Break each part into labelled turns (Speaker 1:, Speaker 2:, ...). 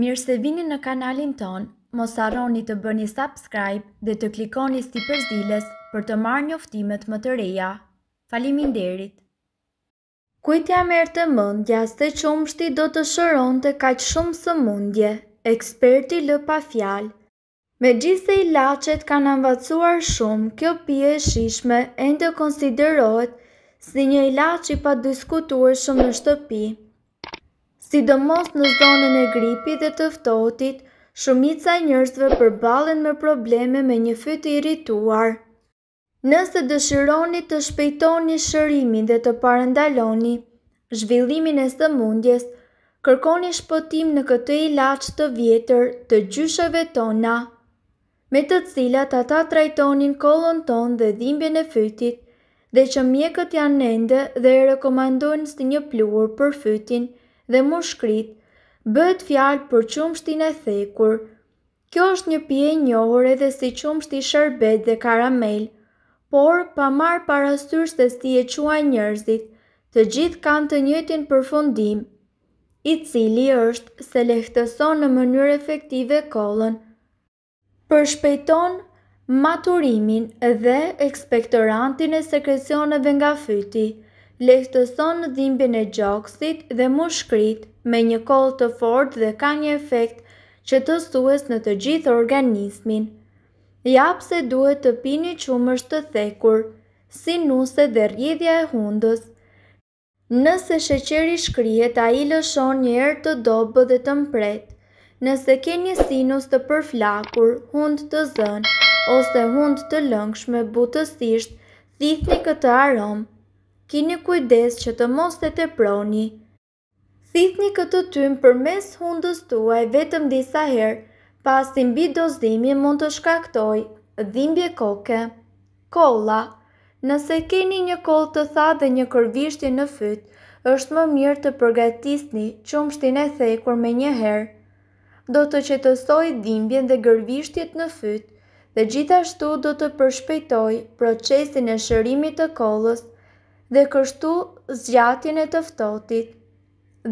Speaker 1: Mirë se vini në kanalin ton, mos arroni të bëni subscribe dhe të klikoni sti përzdiles për të marrë një më të reja. Falimin derit! Kujtja mërë të mundja, së të qumështi do të shëron të kaqë shumë së mundje, eksperti lë pa fjalë. Me gjithse i lachet kanë anvacuar shumë, kjo pje e shishme e ndë konsiderohet si një i lachi pa diskutuar shumë në shtëpi sidomos në zonën e gripit dhe tëftotit, shumica e njërzve përbalen me probleme me një fytë i irrituar. Nëse dëshironi të shpejtoni shërimin dhe të parandaloni zhvillimin e së mundjes, kërkoni shpotim në këtë i laqë të vjetër të gjyshëve tona, me të cilat ata trajtonin kolon ton dhe dhimbje në fytit, dhe që mjekët janë nende dhe e rekomandojnë si një pluhur për fytin, dhe më shkrit, bëhet fjalë për qumshtin e thekur. Kjo është një pje njohër edhe si qumshti shërbet dhe karamel, por pa marë parasyrë se si e qua njërzit, të gjithë kanë të njëtin përfundim, i cili është se lehtëson në mënyrë efektive kolën. Përshpejton maturimin dhe ekspektorantin e sekresioneve nga fyti, lehtëson në dhimbjën e gjokësit dhe më me një koll të fortë dhe ka një efekt që të sues në të gjithë organismin. Japë se duhet të pini qumërsh të thekur, si nuse dhe rjedhja e hundës. Nëse sheqeri shkrihet, a i lëshon një erë të dobë dhe të mpret. Nëse ke një sinus të përflakur, hund të zënë, ose hund të lëngsh me butësisht, thithni këtë aromë kini kujdes që të mos të të proni. Thithni këtë tym për mes hundës tuaj vetëm disa herë, pas të mbi dozimi mund të shkaktoj dhimbje koke. Kolla Nëse keni një kol të tha dhe një kërvishti në fyt, është më mirë të përgatisni qumështin e thekur me një herë. Do të qetësoj dhimbjen dhe gërvishtjet në fyt, dhe gjithashtu do të përshpejtoj procesin e shërimit të kolës dhe kështu zgjatjen e tëftotit,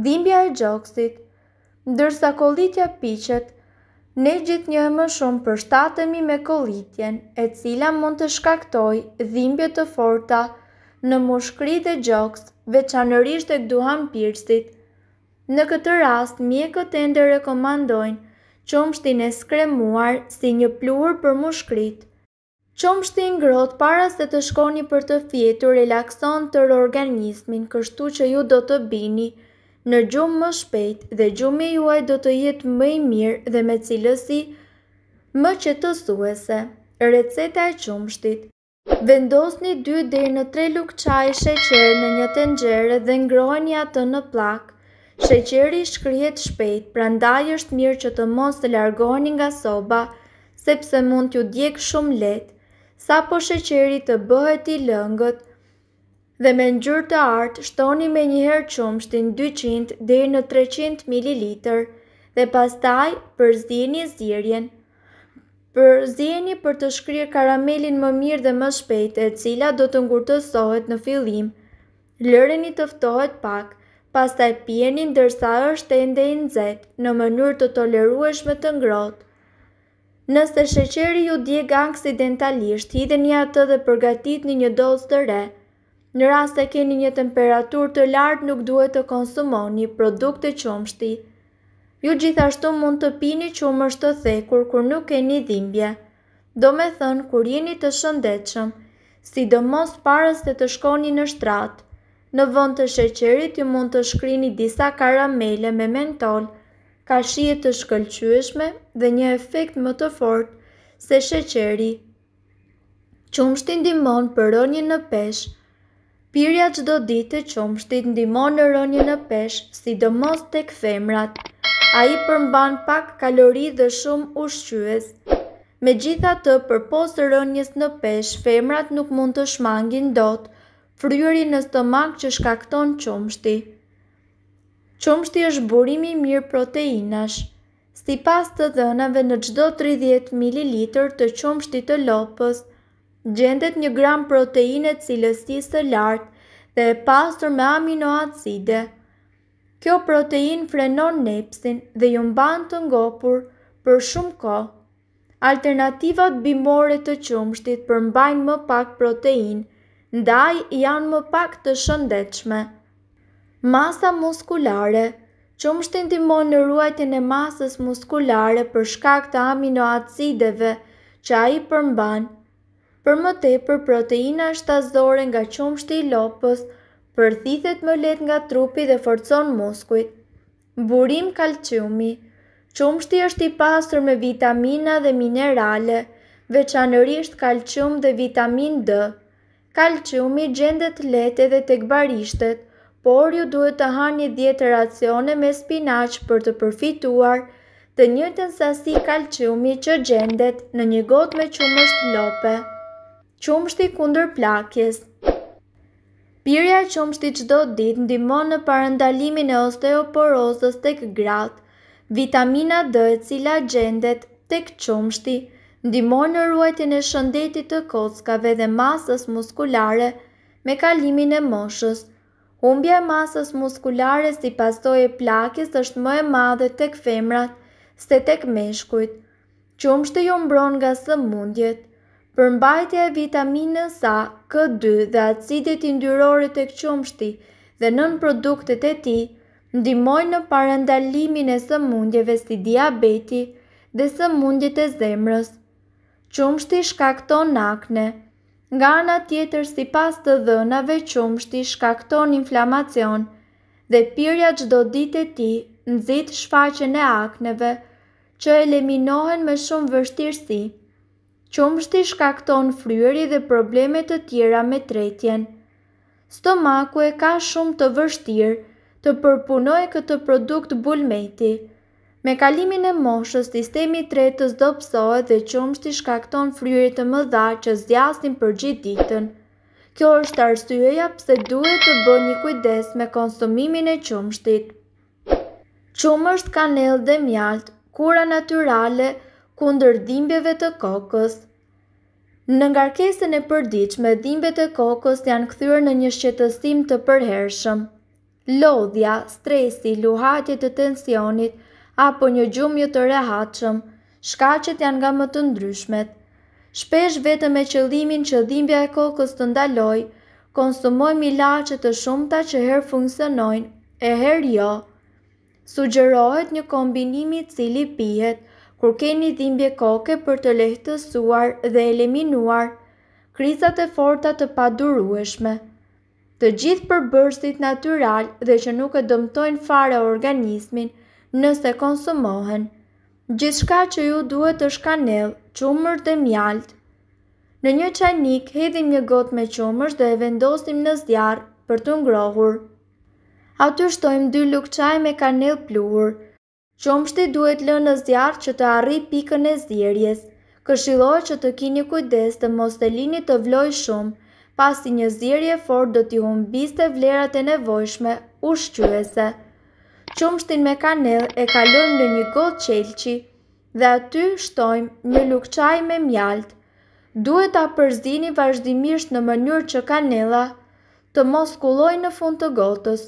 Speaker 1: dhimbja e gjoksit, ndërsa kolitja piqet, ne gjithë një më shumë për shtatëmi me kolitjen e cila mund të shkaktoj dhimbje të forta në mushkri dhe gjoks veçanërisht e këduham pirësit. Në këtë rast, mjekët e ende rekomandojnë qumështin e skremuar si një pluhur për mushkrit, Qomështi ngrot para se të shkoni për të fjetur relakson të organismin kështu që ju do të bini në gjumë më shpejt dhe gjumë juaj do të jetë më i mirë dhe me cilësi më që të suese. Receta e qumështit Vendosni 2 dhe në 3 lukë qaj sheqer në një tengjere dhe ngrojni atë në plak. Sheqeri shkryet shpejt, pra ndaj është mirë që të mos të largoni nga soba, sepse mund t'ju djekë shumë letë sa po sheqeri të bëhet i lëngët dhe me ngjyrë të artë shtoni me njëherë qumshtin 200 dhe në 300 ml dhe pastaj përzdini zirjen. Përzdini për të shkryr karamelin më mirë dhe më shpejt e cila do të ngurtësohet në fillim. Lëreni të ftohet pak, pastaj pjenin dërsa është ende i zetë në mënyrë të tolerueshme të ngrotë. Nëse sheqeri ju djek aksidentalisht, i një atë dhe përgatit një një dozë të re, në rast e keni një temperatur të lartë nuk duhet të konsumoni një produkt të qumshti. Ju gjithashtu mund të pini qomësht të thekur kur nuk e një dhimbje. Do me thënë kur jeni të shëndechëm, si do mos parës të të shkoni në shtratë, në vënd të sheqerit ju mund të shkrini disa karamele me mentolë, ka shije të shkëlqyeshme dhe një efekt më të fortë se sheqeri. Qumshti ndihmon për rënien në peshë. Pirja çdo ditë qumshti ndihmon në rënien në peshë, sidomos tek femrat. Ai përmban pak kalori dhe shumë ushqyes. Me gjitha të për posë rënjës në pesh, femrat nuk mund të shmangin dot, fryri në stomak që shkakton qomshti qumshti është burimi mirë proteinash. Si pas të dhënave në gjdo 30 ml të qumshti të lopës, gjendet 1 gram proteinet cilësis të lartë dhe e pasur me aminoacide. Kjo protein frenon nepsin dhe ju mban të ngopur për shumë kohë. Alternativat bimore të për përmbajnë më pak protein, ndaj janë më pak të shëndetshme. Masa muskulare Qumështin të imon në ruajtën e masës muskulare për shkak të aminoacideve që a i përmban, për më te për proteina shtazore nga qumështi i lopës, për thithet më let nga trupi dhe forcon muskuit. Burim kalciumi Qumështi është i pasur me vitamina dhe minerale, veçanërisht kalcium dhe vitamin D. Kalciumi gjendet lete dhe tek barishtet, por ju duhet të hani 10 racione me spinach për të përfituar të njëtën sasi kalciumi që gjendet në një gotë me qumësht lope. Qumështi kundër plakjes Pirja qumështi qdo dit ndimon në parëndalimin e osteoporosës të këgrat, vitamina D e cila gjendet të këqumështi, ndimon në ruajtjen e shëndetit të kockave dhe masës muskulare me kalimin e moshës. Humbja e masës muskulare si pastoj e plakis është më e madhe tek femrat se tek meshkujt. Qumshti ju mbron nga së mundjet. Përmbajtja e vitaminës A, K2 dhe acidit indyrore të këqumshti dhe nën produktet e ti, ndimojnë në parandalimin e së mundjeve si diabeti dhe së mundjit e zemrës. Qumshti shkakton nakne. shkakton akne. Nga ana tjetër si pas të dhënave qumshti shkakton inflamacion dhe pyrja gjdo dit e ti nëzit shfaqen e akneve që eliminohen me shumë vështirësi. Qumshti shkakton fryëri dhe problemet të tjera me tretjen. Stomaku e ka shumë të vështirë të përpunoj këtë produkt bulmeti. Me kalimin e moshës, sistemi tretës do pësohet dhe qumështi shkakton fryrit të mëdha që zjasin për gjithë ditën. Kjo është arsyeja pse duhet të bë një kujdes me konsumimin e qumështit. Qumësht kanel dhe mjalt, kura naturale, kundër dhimbjeve të kokës. Në ngarkesën e përdiq me dhimbjeve të kokës janë këthyrë në një shqetësim të përhershëm. Lodhja, stresi, luhatje të tensionit, apo një gjumje të rehatshëm, shkaqet janë nga më të ndryshmet. Shpesh vetëm me qëllimin që dhimbja e kokës të ndaloj, konsumojmë ilaqe të shumta që herë funksionojnë, e herë jo. Sugjerohet një kombinimi cili pijet, kur keni dhimbje koke për të lehtësuar dhe eliminuar krizat e forta të padurueshme. Të gjithë përbërësit natural dhe që nuk e dëmtojnë fare organismin, nëse konsumohen. Gjithka që ju duhet të shkanel, qumër dhe mjalt. Në një qajnik, hedhim një got me qumër dhe e vendosim në zdjarë për të ngrohur. Aty shtojmë dy luk qaj me kanel pluhur. Qumështi duhet lënë në zdjarë që të arri pikën e zjerjes. Këshillohet që të kini kujdes të mos të lini të vloj shumë, pasi një zjerje fort do t'i humbiste vlerat e nevojshme ushqyese qomshtin me kanel e kalon në një gotë qelqi dhe aty shtojmë një lukë qaj me mjaltë. Duhet ta përzini vazhdimisht në mënyrë që kanela të mos kuloj në fund të gotës.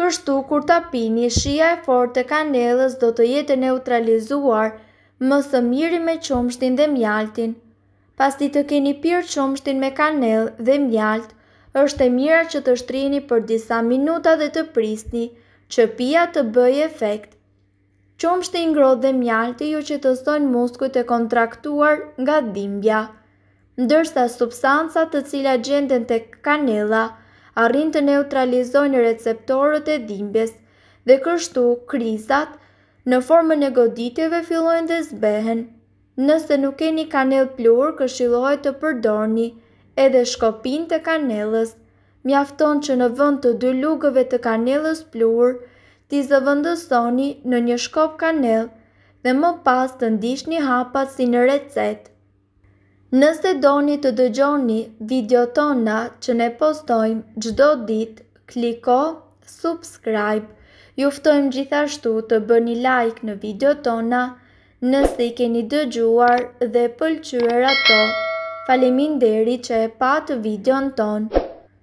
Speaker 1: Kështu, kur të apini, shia e fortë të kanelës do të jetë neutralizuar më së miri me qomshtin dhe mjaltin. Pas ti të keni pyrë qomshtin me kanelë dhe mjaltë, është e mira që të shtrini për disa minuta dhe të prisni, që pia të bëj efekt. Qom shte ingrodhe dhe mjalti ju që të stojnë muskujt e kontraktuar nga dhimbja. Ndërsa substancat të cila gjenden të kanela, arrin të neutralizojnë receptorët e dhimbjes dhe kërshtu krizat në formën e goditjeve fillojnë dhe zbehen. Nëse nuk keni kanel plur, këshilohet të përdorni edhe shkopin të kanelës mjafton që në vënd të dy lugëve të kanelës pluhur, ti zëvëndësoni në një shkop kanel dhe më pas të ndish një hapat si në recet. Nëse doni të dëgjoni video tona që ne postojmë gjdo dit, kliko subscribe. Juftojmë gjithashtu të bëni like në video tona nëse i keni dëgjuar dhe pëlqyër ato. Falimin deri që e patë video në tonë.